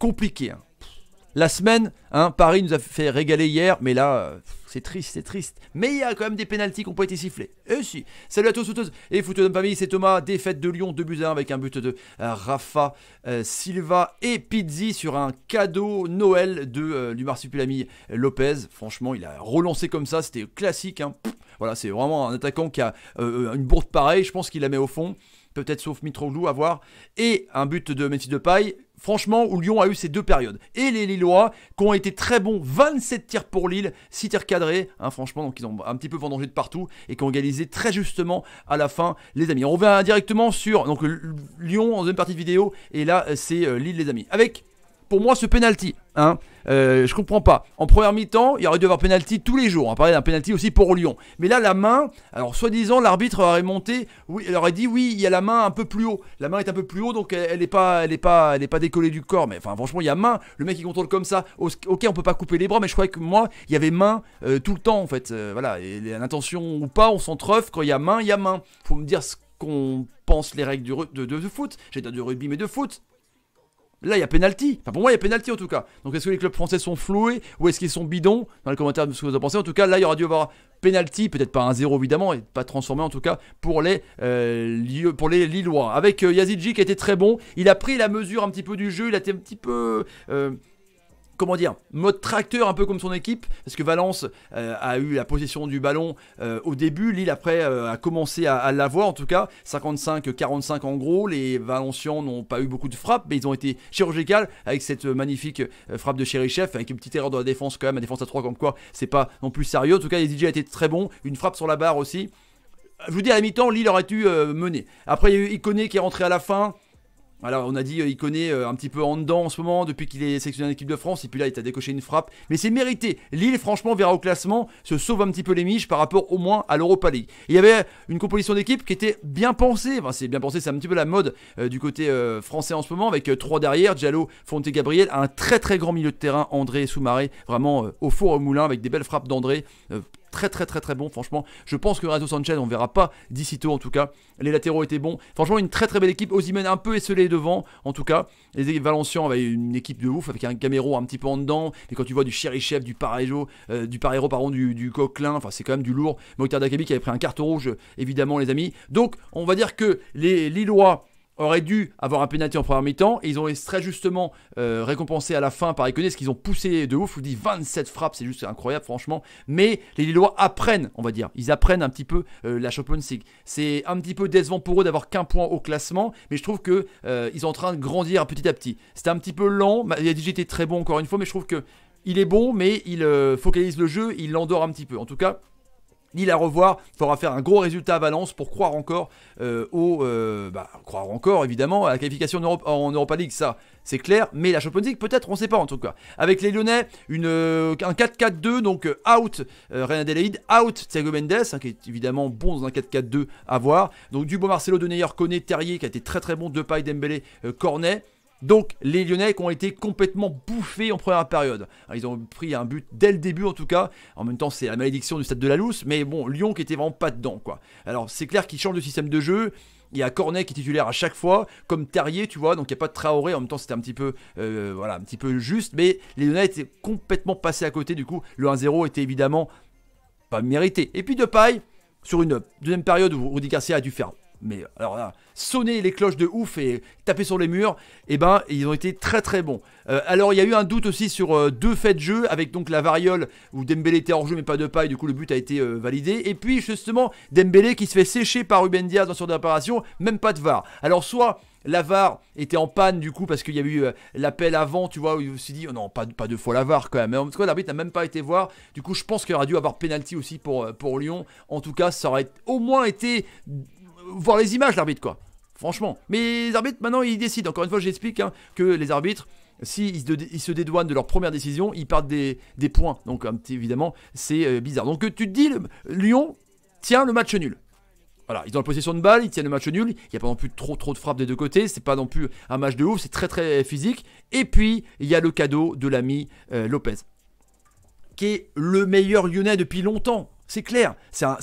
compliqué. Hein. La semaine, hein, Paris nous a fait régaler hier, mais là, euh, c'est triste, c'est triste. Mais il y a quand même des pénalties qui ont pas été sifflés. Eux si. Salut à tous, sauteuse et foot de famille, c'est Thomas. Défaite de Lyon, 2 buts à 1 avec un but de euh, Rafa euh, Silva et Pizzi sur un cadeau Noël de, du marsupilami Lopez. Franchement, il a relancé comme ça, c'était classique. Hein. Voilà, c'est vraiment un attaquant qui a une bourse pareille, je pense qu'il la met au fond peut-être sauf Mitroglou à voir, et un but de Memphis de paille, franchement, où Lyon a eu ces deux périodes. Et les Lillois, qui ont été très bons, 27 tirs pour Lille, 6 tirs cadrés, hein, franchement, donc ils ont un petit peu vendangé de partout, et qui ont égalisé très justement à la fin, les amis. On revient directement sur donc, Lyon en deuxième partie de vidéo, et là, c'est euh, Lille, les amis. Avec pour moi ce penalty. Hein, ne euh, je comprends pas. En première mi-temps, il aurait dû avoir penalty tous les jours. On parlait d'un penalty aussi pour Lyon. Mais là, la main, alors soi-disant, l'arbitre aurait monté. Oui, elle aurait dit oui, il y a la main un peu plus haut. La main est un peu plus haut, donc elle, n'est pas, elle pas, elle pas décollée du corps. Mais enfin, franchement, il y a main. Le mec il contrôle comme ça. Ok, on peut pas couper les bras, mais je croyais que moi, il y avait main euh, tout le temps en fait. Euh, voilà, l'intention ou pas, on s'entreuve. Quand il y a main, il y a main. Faut me dire ce qu'on pense les règles du de, de, foot. J'ai dit du rugby, mais de foot. Là, il y a pénalty. Enfin, pour moi, il y a pénalty en tout cas. Donc, est-ce que les clubs français sont floués ou est-ce qu'ils sont bidons Dans les commentaires de ce que vous en pensez. En tout cas, là, il y aura dû avoir pénalty, peut-être pas un zéro, évidemment, et pas transformé en tout cas pour les, euh, pour les Lillois. Avec euh, Yazidji qui était très bon, il a pris la mesure un petit peu du jeu, il a été un petit peu. Euh, comment dire, mode tracteur un peu comme son équipe, parce que Valence euh, a eu la possession du ballon euh, au début, Lille après euh, a commencé à, l'avoir en tout cas, 55-45 en gros, les Valencians n'ont pas eu beaucoup de frappes, mais ils ont été chirurgicales avec cette magnifique frappe de Cherichev, avec une petite erreur de la défense quand même, la défense à 3 comme quoi, c'est pas non plus sérieux, en tout cas les DJ a été très bons, une frappe sur la barre aussi, je vous dis à la mi-temps, Lille aurait dû mener. Après il y a eu Iconé qui est rentré à la fin, alors on a dit, euh, il connaît euh, un petit peu en dedans en ce moment, depuis qu'il est sélectionné en équipe de France, et puis là il t'a décoché une frappe. Mais c'est mérité. Lille, franchement, verra au classement, se sauve un petit peu les miches par rapport au moins à l'Europa League. il y avait une composition d'équipe qui était bien pensée, enfin c'est bien pensé, c'est un petit peu la mode euh, du côté français en ce moment, avec trois derrière, Giallo, Fonte Gabriel, un très très grand milieu de terrain, André Soumaré, vraiment au four au moulin, avec des belles frappes d'André, très très très très bon, franchement. Je pense que Rato Sanchez, on verra pas d'ici tôt en tout cas. Les latéraux étaient bons. Franchement, une très très belle équipe. Osimen un peu esselé devant, en tout cas. Les Valencians avaient une équipe de ouf avec un Camero un petit peu en dedans. Et quand tu vois du Chef, du Parejo, euh, du Parejo pardon, du, Coquelin, enfin c'est quand même du lourd. Mokhtar Dakabi qui avait pris un carton rouge, évidemment, les amis. Donc, on va dire que les Lillois aurait dû avoir un pénalty en première mi-temps. Et ils ont très justement euh, récompensé à la fin par Iconé, ce qu'ils ont poussé de ouf. Vous dit 27 frappes, c'est juste incroyable, franchement. Mais les Lillois apprennent, on va dire. Ils apprennent un petit peu euh, la Champions League. C'est un petit peu décevant pour eux d'avoir qu'un point au classement, mais je trouve qu'ils euh, sont en train de grandir petit à petit. C'était un petit peu lent. Il a déjà j'étais très bon encore une fois, mais je trouve que il est bon, mais il focalise le jeu, il l'endort un petit peu. En tout cas. Lille à revoir, il faudra faire un gros résultat à Valence pour croire encore euh, au, euh, bah, croire encore évidemment à la qualification en, Europe, en Europa League, ça c'est clair, mais la Champions League peut-être, on ne sait pas en tout cas. Avec les Lyonnais, une, euh, un 4-4-2, donc out Reina out Thiago Mendes, hein, qui est évidemment bon dans un 4-4-2 à voir. Donc bon Marcelo, Deneyer, connaît Terrier, qui a été très très bon, Depay, Dembélé, Cornet. Donc les Lyonnais qui ont été complètement bouffés en première période. ils ont pris un but dès le début en tout cas. En même temps c'est la malédiction du stade de la Lousse, mais bon Lyon qui était vraiment pas dedans quoi. Alors c'est clair qu'ils changent de système de jeu. Il y a Cornet qui est titulaire à chaque fois, comme Terrier, tu vois, donc il n'y a pas de Traoré. En même temps, c'était un petit peu, euh, voilà, un petit peu juste, mais les Lyonnais étaient complètement passés à côté. Du coup, le 1-0 était évidemment pas mérité. Et puis de paille, sur une deuxième période où Rudy Garcia a dû faire mais alors là, sonner les cloches de ouf et taper sur les murs, et eh ben ils ont été très très bons. Euh, alors il y a eu un doute aussi sur euh, deux faits de jeu avec donc la variole où Dembélé était hors jeu mais pas de paille, du coup le but a été euh, validé. Et puis justement Dembélé qui se fait sécher par Ruben Diaz dans son réparation, même pas de VAR. Alors soit la VAR était en panne du coup parce qu'il y a eu l'appel avant, tu vois, où il s'est dit oh non, pas, pas deux fois la VAR quand même. Mais en tout cas, l'arbitre n'a même pas été voir. Du coup, je pense qu'il aurait dû avoir penalty aussi pour, pour Lyon. En tout cas, ça aurait au moins été voir les images, l'arbitre, quoi. Franchement. Mais les arbitres, maintenant, ils décident. Encore une fois, j'explique hein, que les arbitres, s'ils si se dédouanent de leur première décision, ils partent des, points. Donc, évidemment, c'est euh, bizarre. Donc, tu te dis, Lyon tient le match nul. Voilà, ils ont la possession de balle, ils tiennent le match nul. Il n'y a pas non plus trop trop de frappes des deux côtés. C'est pas non plus un match de ouf, c'est très très physique. Et puis, il y a le cadeau de l'ami euh, Lopez, qui est le meilleur Lyonnais depuis longtemps. C'est clair, c'est un,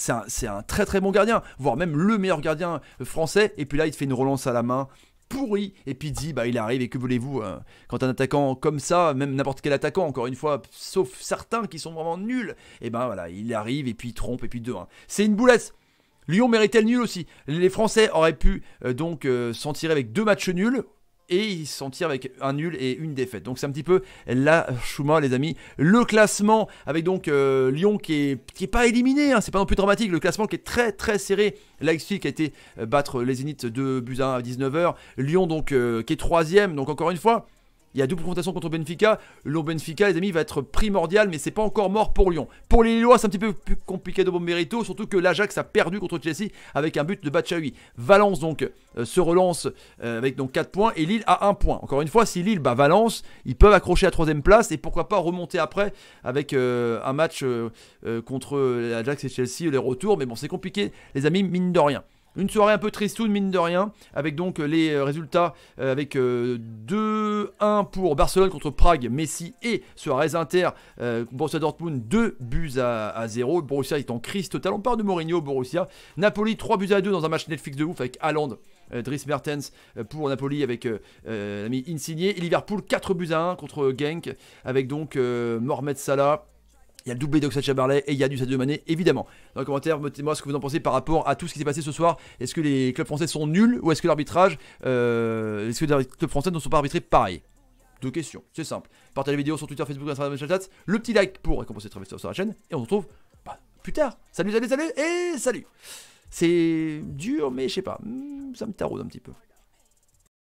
un, très très bon gardien, voire même le meilleur gardien euh, français. Et puis là, il te fait une relance à la main pourri et puis dit bah il arrive et que voulez-vous euh, quand un attaquant comme ça même n'importe quel attaquant encore une fois sauf certains qui sont vraiment nuls et eh ben voilà il arrive et puis il trompe et puis deux. c'est une boulette Lyon méritait le nul aussi les Français auraient pu euh, donc s'en tirer avec deux matchs nuls et ils s'en tirent avec un nul et une défaite. Donc c'est un petit peu la chouma les amis. Le classement avec donc euh, Lyon qui est, est pas éliminé, hein. c'est pas non plus dramatique, le classement qui est très très serré. Leipzig qui a été euh, battre les Zéniths de Buzin à 19h, Lyon donc euh, qui est troisième, donc encore une fois il y a double confrontation contre Benfica. Lyon Benfica, les amis, va être primordial, mais c'est pas encore mort pour Lyon. Pour les Lillois, c'est un petit peu plus compliqué de bon mérito, surtout que l'Ajax a perdu contre Chelsea avec un but de Batshuayi. Valence donc euh, se relance euh, avec donc 4 points et Lille a 1 point. Encore une fois, si Lille bat Valence, ils peuvent accrocher la troisième place et pourquoi pas remonter après avec euh, un match contre l'Ajax et Chelsea les retours. Mais bon, c'est compliqué, les amis, mine de rien. Une soirée un peu tristoune, mine de rien, avec donc euh, les euh, résultats euh, avec 2-1 pour Barcelone contre Prague, Messi et Suarez Inter, Borussia Dortmund 2 buts à, 0. Borussia est en crise totale. On parle de Mourinho, Borussia. Napoli 3 buts à 2 dans un match Netflix de ouf avec Haaland. Mertens pour Napoli avec l'ami Insigné. Et Liverpool 4 buts à 1 contre Genk avec donc Mohamed Salah, il y a le doublé d'Oxford Chabarlet et il y a du Sadio Mané, évidemment. Dans les commentaires, mettez-moi ce que vous en pensez par rapport à tout ce qui s'est passé ce soir. Est-ce que les clubs français sont nuls ou est-ce que l'arbitrage, euh, est-ce que les clubs français ne sont pas arbitrés pareil Deux questions, c'est simple. Partagez la vidéo sur Twitter, Facebook, Instagram, Snapchat. le petit like pour récompenser travail sur la chaîne et on se retrouve bah, plus tard. Salut, salut, salut et salut. C'est dur, mais je sais pas, hmm, ça me taraude un petit peu.